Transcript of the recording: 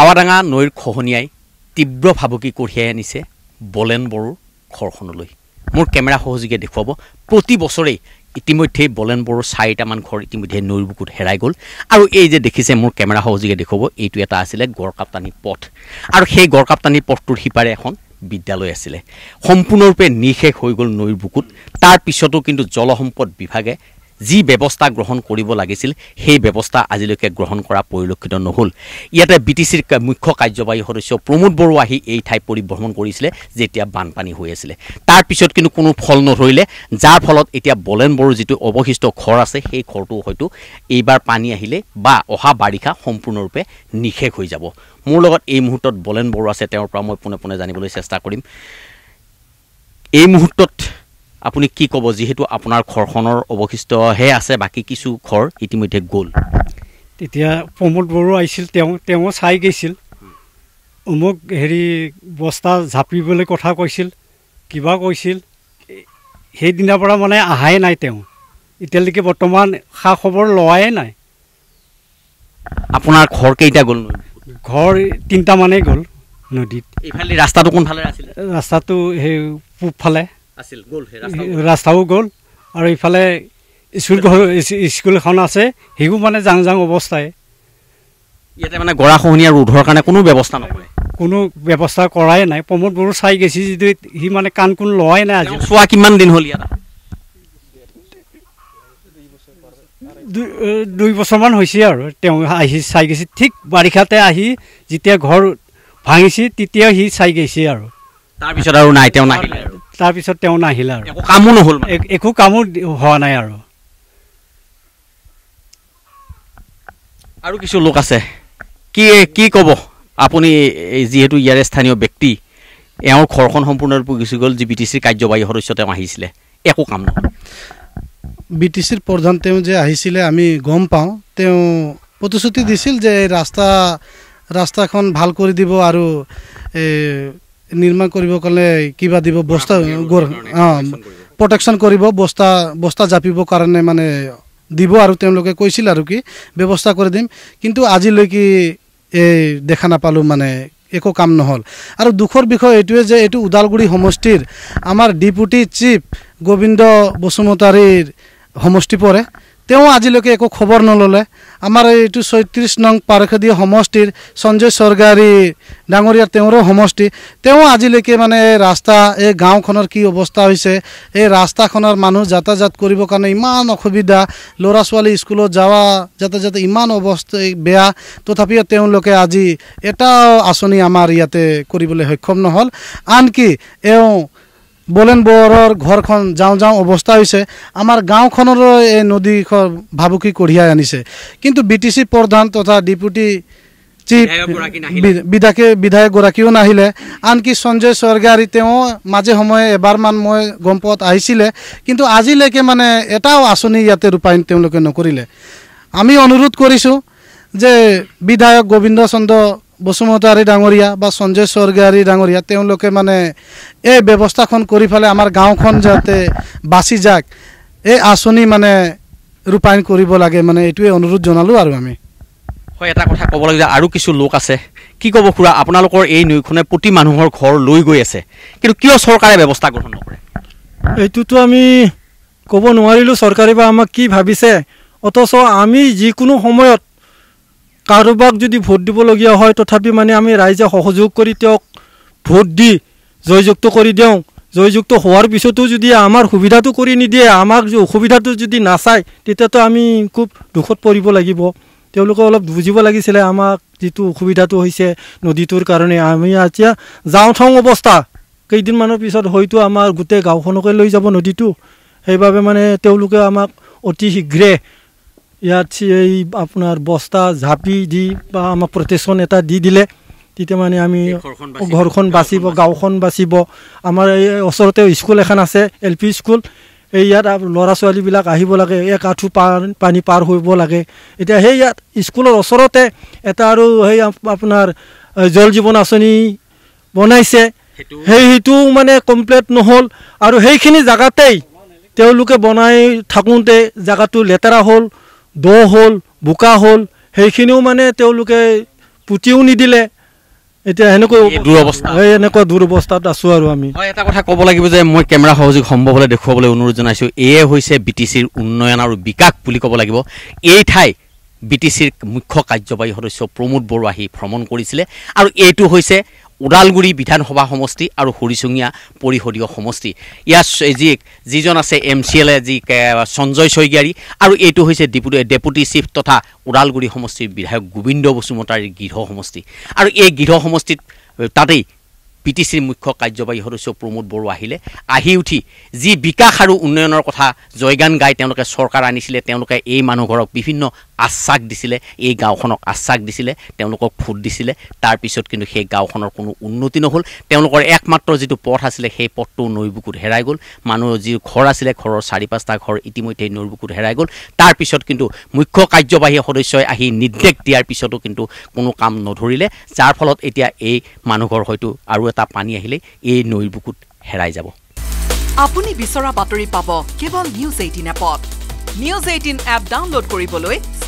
আৱাডাঙা নৈৰ খহনীয়াই তীব্ৰ ভাবুকি কঢ়িয়াই আনিছে বলেন বড়োৰ ঘৰখনলৈ মোৰ কেমেৰা সহযোগীয়ে দেখুৱাব প্ৰতি বছৰেই ইতিমধ্যেই বলেন বড়োৰ চাৰিটামান ঘৰ ইতিমধ্যে নৈৰ বুকুত হেৰাই গ'ল আৰু এই যে দেখিছে মোৰ কেমেৰা সহযোগে দেখুৱাব এইটো এটা আছিলে গড়কাপ্তানি পথ আৰু সেই গড়কাপ্তানি পথটোৰ সিপাৰে এখন বিদ্যালয় আছিলে সম্পূৰ্ণৰূপে নিঃশেষ হৈ গ'ল নৈৰ বুকুত তাৰপিছতো কিন্তু জলসম্পদ বিভাগে যি ব্যৱস্থা গ্ৰহণ কৰিব লাগিছিল সেই ব্যৱস্থা আজিলৈকে গ্ৰহণ কৰা পৰিলক্ষিত নহ'ল ইয়াতে বি টি চিৰ মুখ্য কাৰ্যবাহী সদস্য প্ৰমোদ বড়ো আহি এই ঠাই পৰিভ্ৰমণ কৰিছিলে যেতিয়া বানপানী হৈ আছিলে তাৰপিছত কিন্তু কোনো ফল নধৰিলে যাৰ ফলত এতিয়া বলেন বড়ো যিটো অৱশিষ্ট ঘৰ আছে সেই ঘৰটো হয়তো এইবাৰ পানী আহিলে বা অহা বাৰিষা সম্পূৰ্ণৰূপে নিশেষ হৈ যাব মোৰ লগত এই মুহূৰ্তত বলেন বড়ো আছে তেওঁৰ পৰা মই পোনে পোনে জানিবলৈ চেষ্টা কৰিম এই মুহূৰ্তত আপুনি কি ক'ব যিহেতু আপোনাৰ ঘৰখনৰ অৱশিষ্টহে আছে বাকী কিছু ঘৰ ইতিমধ্যে গ'ল তেতিয়া প্ৰমোদ বড়ো আহিছিল তেওঁ তেওঁ চাই গৈছিল অমুক হেৰি বস্তা জাপিবলৈ কথা কৈছিল কিবা কৈছিল সেইদিনাৰ পৰা মানে অহাই নাই তেওঁ এতিয়ালৈকে বৰ্তমান খা খবৰ লোৱাই নাই আপোনাৰ ঘৰ কেইটা গ'ল ঘৰ তিনিটামানেই গ'ল নদীত এইফালে ৰাস্তাটো কোনফালে আছিলে ৰাস্তাটো সেই পূবফালে আছিল গ'ল ৰাস্তাও গ'ল আৰু ইফালে স্কুল স্কুল এখন আছে সিও মানে জাং জাং অৱস্থাই ইয়াতে মানে গৰাখহনীয়া আৰু উদ্ধৰ কাৰণে কোনো ব্যৱস্থা নকৰে কোনো ব্যৱস্থা কৰাই নাই প্ৰমোদ বড়ো চাই গেছি যিটো সি মানে কাণ কোন লোৱাই নাই আজি চোৱা কিমান দিন হ'ল ইয়াত দুই বছৰমান হৈছে আৰু তেওঁ আহি চাই গৈছে ঠিক বাৰিষাতে আহি যেতিয়া ঘৰ ভাঙিছে তেতিয়া সি চাই গৈছে আৰু তাৰপিছত আৰু নাই তেওঁ নাহিলে আৰু তাৰপিছত তেওঁ নাহিল আৰু কামো নহ'ল একো কামো হোৱা নাই আৰু আৰু কিছু লোক আছে কি কি ক'ব আপুনি যিহেতু ইয়াৰে স্থানীয় ব্যক্তি এওঁৰ ঘৰখন সম্পূৰ্ণৰূপে গুচি গ'ল যি বি টি চিৰ কাৰ্যবাহী সদস্য তেওঁ আহিছিলে একো কাম নহয় বি টি চিৰ প্ৰধান তেওঁ যে আহিছিলে আমি গম পাওঁ তেওঁ প্ৰতিশ্ৰুতি দিছিল যে ৰাস্তা ৰাস্তাখন ভাল কৰি দিব আৰু নিৰ্মাণ কৰিব কাৰণে কিবা দিব বস্তা প্ৰটেকশ্যন কৰিব বস্তা বস্তা জাপিব কাৰণে মানে দিব আৰু তেওঁলোকে কৈছিল আৰু কি ব্যৱস্থা কৰি দিম কিন্তু আজিলৈকে এই দেখা নাপালোঁ মানে একো কাম নহ'ল আৰু দুখৰ বিষয় এইটোৱে যে এইটো ওদালগুৰি সমষ্টিৰ আমাৰ ডিপুটি চিফ গোবিন্দ বসুমতাৰীৰ সমষ্টি পৰে তেওঁ আজিলৈকে একো খবৰ নল'লে আমাৰ এইটো ছয়ত্ৰিছ নং পাৰখেদি সমষ্টিৰ সঞ্জয় স্বৰ্গাৰী ডাঙৰীয়া তেওঁৰো সমষ্টি তেওঁ আজিলৈকে মানে এই ৰাস্তা এই গাঁওখনৰ কি অৱস্থা হৈছে এই ৰাস্তাখনৰ মানুহ যাতায়াত কৰিবৰ কাৰণে ইমান অসুবিধা ল'ৰা ছোৱালী স্কুলত যোৱা যাতায়াত ইমান অৱস্থা বেয়া তথাপিও তেওঁলোকে আজি এটাও আঁচনি আমাৰ ইয়াতে কৰিবলৈ সক্ষম নহ'ল আনকি এওঁ বলেন বৰৰ ঘৰখন যাওঁ যাওঁ অৱস্থা হৈছে আমাৰ গাঁওখনৰো এই নদীখন ভাবুকি কঢ়িয়াই আনিছে কিন্তু বি টি চি প্ৰধান তথা ডিপুটি চিফ বিধায়ক বিধায়কগৰাকীও নাহিলে আনকি সঞ্জয় স্বৰ্গীয়াৰী তেওঁ মাজে সময়ে এবাৰমান মই গম পোৱাত আহিছিলে কিন্তু আজিলৈকে মানে এটাও আঁচনি ইয়াতে ৰূপায়ণ তেওঁলোকে নকৰিলে আমি অনুৰোধ কৰিছোঁ যে বিধায়ক গোবিন্দ চন্দ্ৰ বসুমতাৰী ডাঙৰীয়া বা সঞ্জয় ডাঙৰীয়া তেওঁলোকে মানে এই ব্যৱস্থাখন কৰি ফেলে আমাৰ গাঁওখন যাতে বাচি যাক এই আঁচনি মানে ৰূপায়ণ কৰিব লাগে মানে এইটোৱে অনুৰোধ জনালোঁ আৰু আমি হয় এটা কথা কব লাগে আৰু কিছু লোক আছে কি কব খুৰা আপোনালোকৰ এই নৈখনে প্ৰতি মানুহৰ ঘৰ লৈ গৈ আছে কিন্তু কিয় চৰকাৰে ব্যৱস্থা গ্ৰহণ নকৰে এইটোতো আমি কব নোৱাৰিলোঁ চৰকাৰে বা আমাক কি ভাবিছে অথচ আমি যিকোনো সময়ত কাৰোবাক যদি ভোট দিবলগীয়া হয় তথাপি মানে আমি ৰাইজে সহযোগ কৰি তেওঁক ভোট দি জয়যুক্ত কৰি দিওঁ জয়যুক্ত হোৱাৰ পিছতো যদি আমাৰ সুবিধাটো কৰি নিদিয়ে আমাক অসুবিধাটো যদি নাচায় তেতিয়াতো আমি খুব দুখত পৰিব লাগিব তেওঁলোকে অলপ বুজিব লাগিছিলে আমাক যিটো অসুবিধাটো হৈছে নদীটোৰ কাৰণে আমি এতিয়া যাওঁ থওঁ অৱস্থা কেইদিনমানৰ পিছত হয়তো আমাৰ গোটেই গাঁওখনকে লৈ যাব নদীটো সেইবাবে মানে তেওঁলোকে আমাক অতি শীঘ্ৰে ইয়াত এই আপোনাৰ বস্তা জাপি দি বা আমাক প্ৰটেকশ্যন এটা দি দিলে তেতিয়া মানে আমি ঘৰখন বাচিব গাঁওখন বাচিব আমাৰ এই ওচৰতে স্কুল এখন আছে এল পি স্কুল এই ইয়াত ল'ৰা ছোৱালীবিলাক আহিব লাগে এক আঁঠু পাৰ পানী পাৰ হ'ব লাগে এতিয়া সেই ইয়াত স্কুলৰ ওচৰতে এটা আৰু সেই আপোনাৰ জল জীৱন আঁচনি বনাইছে সেই সেইটো মানে কমপ্লিট নহ'ল আৰু সেইখিনি জেগাতেই তেওঁলোকে বনাই থাকোঁতে জেগাটো লেতেৰা হ'ল দ হ'ল বোকা হ'ল সেইখিনিও মানে তেওঁলোকে পুতিও নিদিলে এতিয়া সেনেকৈ দুৰৱস্থা এই এনেকুৱা দুৰৱস্থাত আছোঁ আৰু আমি এটা কথা ক'ব লাগিব যে মই কেমেৰা সহযোগ সম্ভৱলৈ দেখুৱাবলৈ অনুৰোধ জনাইছোঁ এয়ে হৈছে বি টি চিৰ উন্নয়ন আৰু বিকাশ বুলি ক'ব লাগিব এই ঠাই বি টি চিৰ মুখ্য কাৰ্যবাহী সদস্য প্ৰমোদ বড়ো আহি ভ্ৰমণ কৰিছিলে আৰু এইটো হৈছে ওদালগুৰি বিধানসভা সমষ্টি আৰু হৰিচুঙীয়া পৰিষদীয় সমষ্টি ইয়াৰ যি যিজন আছে এম চি এল এ যি সঞ্জয় স্বৰ্গীয়াৰী আৰু এইটো হৈছে ডিপুটি ডেপুটি চিফ তথা ওদালগুৰি সমষ্টিৰ বিধায়ক গোবিন্দ বসুমতাৰীৰ গৃহ সমষ্টি আৰু এই গৃহ সমষ্টিত তাতেই পি টি চিৰ মুখ্য কাৰ্যবাহী সদস্য প্ৰমোদ বড়ো আহিলে আহি উঠি যি বিকাশ আৰু উন্নয়নৰ কথা জয়গান গাই তেওঁলোকে চৰকাৰ আনিছিলে তেওঁলোকে এই মানুহঘৰক বিভিন্ন আশ্বাস দিছিলে এই গাঁওখনক আশ্বাস দিছিলে তেওঁলোকক ভোট দিছিলে তাৰপিছত কিন্তু সেই গাঁওখনৰ কোনো উন্নতি নহ'ল তেওঁলোকৰ একমাত্ৰ যিটো পথ আছিলে সেই পথটো নৈ বুকুত হেৰাই গ'ল মানুহ যি ঘৰ আছিলে ঘৰৰ চাৰি পাঁচটা ঘৰ ইতিমধ্যে নৈ বুকুত হেৰাই গ'ল তাৰপিছত কিন্তু মুখ্য কাৰ্যবাহী সদস্যই আহি নিৰ্দেশ দিয়াৰ পিছতো কিন্তু কোনো কাম নধৰিলে যাৰ ফলত এতিয়া এই মানুহঘৰ হয়তো আৰু এটা পানী আহিলে এই নৈ বুকুত হেৰাই যাব আপুনি বিচৰা বাতৰি পাব কেৱল নিউজ এইটিন এপত নিউজ এইটিন এপ ডাউনলোড কৰিবলৈ